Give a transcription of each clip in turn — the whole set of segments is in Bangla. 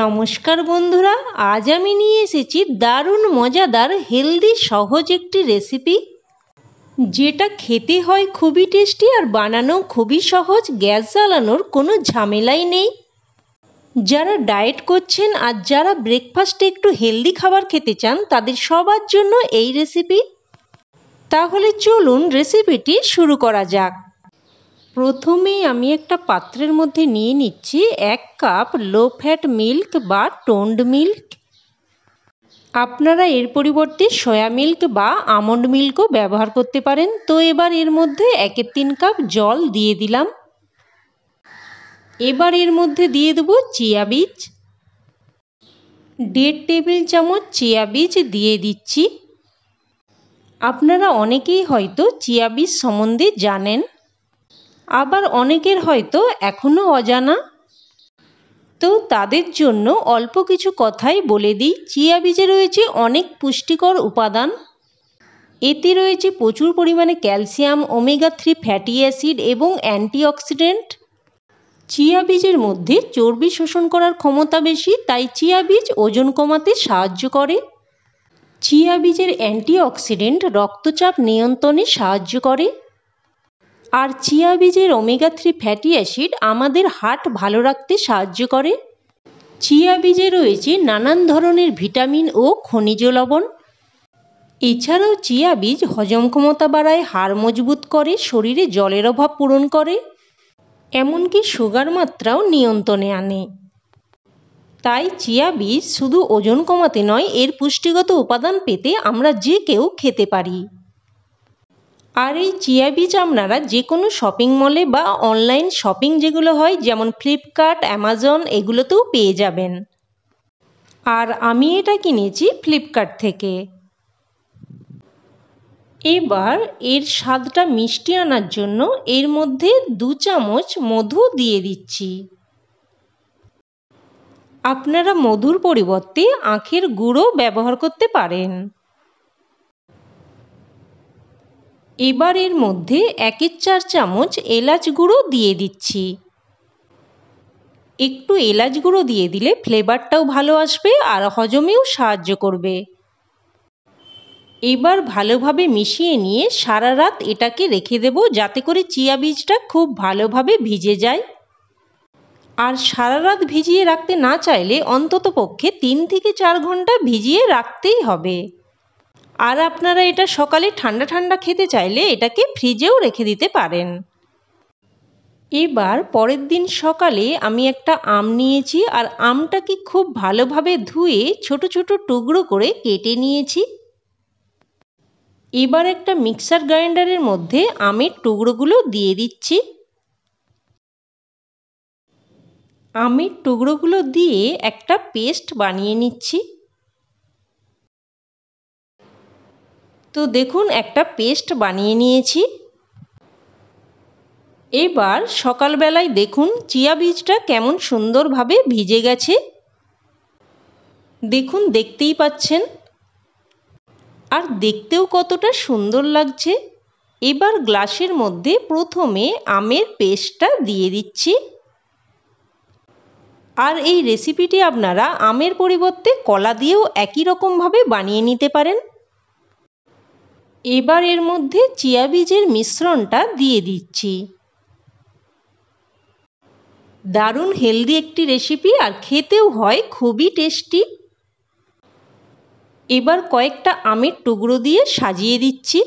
নমস্কার বন্ধুরা আজ আমি নিয়ে এসেছি দারুণ মজাদার হেলদি সহজ একটি রেসিপি যেটা খেতে হয় খুবই টেস্টি আর বানানো খুবই সহজ গ্যাস জ্বালানোর কোনো ঝামেলাই নেই যারা ডায়েট করছেন আর যারা ব্রেকফাস্টে একটু হেলদি খাবার খেতে চান তাদের সবার জন্য এই রেসিপি তাহলে চলুন রেসিপিটি শুরু করা যাক প্রথমেই আমি একটা পাত্রের মধ্যে নিয়ে নিচ্ছি এক কাপ লো ফ্যাট মিল্ক বা টোন্ড মিল্ক আপনারা এর পরিবর্তে সয়া মিল্ক বা আমন্ড মিল্কও ব্যবহার করতে পারেন তো এবার এর মধ্যে একের তিন কাপ জল দিয়ে দিলাম এবার এর মধ্যে দিয়ে দেবো চিয়া বীজ দেড় টেবিল চামচ চিয়া বীজ দিয়ে দিচ্ছি আপনারা অনেকেই হয়তো চিয়া বীজ সম্বন্ধে জানেন আবার অনেকের হয়তো এখনও অজানা তো তাদের জন্য অল্প কিছু কথাই বলে দিই চিয়া বীজে রয়েছে অনেক পুষ্টিকর উপাদান এতে রয়েছে প্রচুর পরিমাণে calcium omega three fatty acid এবং অ্যান্টিঅক্সিডেন্ট চিয়া বীজের মধ্যে চর্বি শোষণ করার ক্ষমতা বেশি তাই চিয়া বীজ ওজন কমাতে সাহায্য করে চিয়া বীজের অ্যান্টিঅক্সিডেন্ট রক্তচাপ নিয়ন্ত্রণে সাহায্য করে আর চিয়া বীজের ওমেগা থ্রি ফ্যাটি অ্যাসিড আমাদের হার্ট ভালো রাখতে সাহায্য করে চিয়া বীজে রয়েছে নানান ধরনের ভিটামিন ও খনিজ লবণ এছাড়াও চিয়া বীজ হজম ক্ষমতা বাড়ায় হাড় মজবুত করে শরীরে জলের অভাব পূরণ করে এমনকি সুগার মাত্রাও নিয়ন্ত্রণে আনে তাই চিয়া বীজ শুধু ওজন কমাতে নয় এর পুষ্টিগত উপাদান পেতে আমরা যে কেউ খেতে পারি আর এই চিয়া বীজ আপনারা যে কোনো শপিং মলে বা অনলাইন শপিং যেগুলো হয় যেমন ফ্লিপকার্ট অ্যামাজন এগুলোতেও পেয়ে যাবেন আর আমি এটা কিনেছি ফ্লিপকার্ট থেকে এবার এর স্বাদটা মিষ্টি আনার জন্য এর মধ্যে দু চামচ মধু দিয়ে দিচ্ছি আপনারা মধুর পরিবর্তে আখের গুঁড়ো ব্যবহার করতে পারেন এবার এর মধ্যে একের চার চামচ এলাচ গুঁড়ো দিয়ে দিচ্ছি একটু এলাচ গুঁড়ো দিয়ে দিলে ফ্লেভারটাও ভালো আসবে আর হজমেও সাহায্য করবে এবার ভালোভাবে মিশিয়ে নিয়ে সারা রাত এটাকে রেখে দেব যাতে করে চিয়া বীজটা খুব ভালোভাবে ভিজে যায় আর সারা রাত ভিজিয়ে রাখতে না চাইলে অন্তত পক্ষে তিন থেকে চার ঘন্টা ভিজিয়ে রাখতেই হবে আর আপনারা এটা সকালে ঠান্ডা ঠান্ডা খেতে চাইলে এটাকে ফ্রিজেও রেখে দিতে পারেন এবার পরের দিন সকালে আমি একটা আম নিয়েছি আর আমটাকে খুব ভালোভাবে ধুয়ে ছোট ছোট টুকরো করে কেটে নিয়েছি এবার একটা মিক্সার গ্রাইন্ডারের মধ্যে আমের টুকরোগুলো দিয়ে দিচ্ছি আমের টুকরোগুলো দিয়ে একটা পেস্ট বানিয়ে নিচ্ছি তো দেখুন একটা পেস্ট বানিয়ে নিয়েছি এবার সকালবেলায় দেখুন চিয়া বীজটা কেমন সুন্দরভাবে ভিজে গেছে দেখুন দেখতেই পাচ্ছেন আর দেখতেও কতটা সুন্দর লাগছে এবার গ্লাসের মধ্যে প্রথমে আমের পেস্টটা দিয়ে দিচ্ছি আর এই রেসিপিটি আপনারা আমের পরিবর্তে কলা দিয়েও একই রকমভাবে বানিয়ে নিতে পারেন এবার এর মধ্যে চিয়া বীজের মিশ্রণটা দিয়ে দিচ্ছি দারুণ হেলদি একটি রেসিপি আর খেতেও হয় খুবই টেস্টি এবার কয়েকটা আমের টুকরো দিয়ে সাজিয়ে দিচ্ছি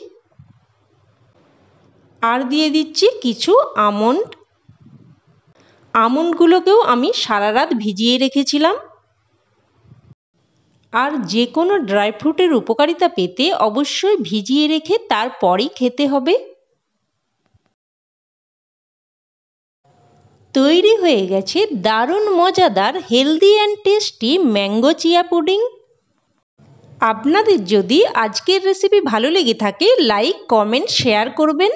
আর দিয়ে দিচ্ছি কিছু আমন্ড আমন্ডগুলোকেও আমি সারা রাত ভিজিয়ে রেখেছিলাম আর যে কোনো ড্রাই ফ্রুটের উপকারিতা পেতে অবশ্যই ভিজিয়ে রেখে তারপরেই খেতে হবে তৈরি হয়ে গেছে দারুণ মজাদার healthy and tasty mango chia pudding আপনাদের যদি আজকের রেসিপি ভালো লেগে থাকে লাইক কমেন্ট শেয়ার করবেন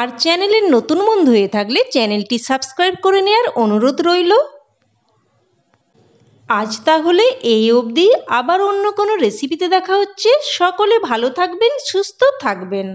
আর চ্যানেলের নতুন বন্ধু হয়ে থাকলে চ্যানেলটি সাবস্ক্রাইব করে নেওয়ার অনুরোধ রইল আজ তাহলে এই অবধি আবার অন্য কোনো রেসিপিতে দেখা হচ্ছে সকলে ভালো থাকবেন সুস্থ থাকবেন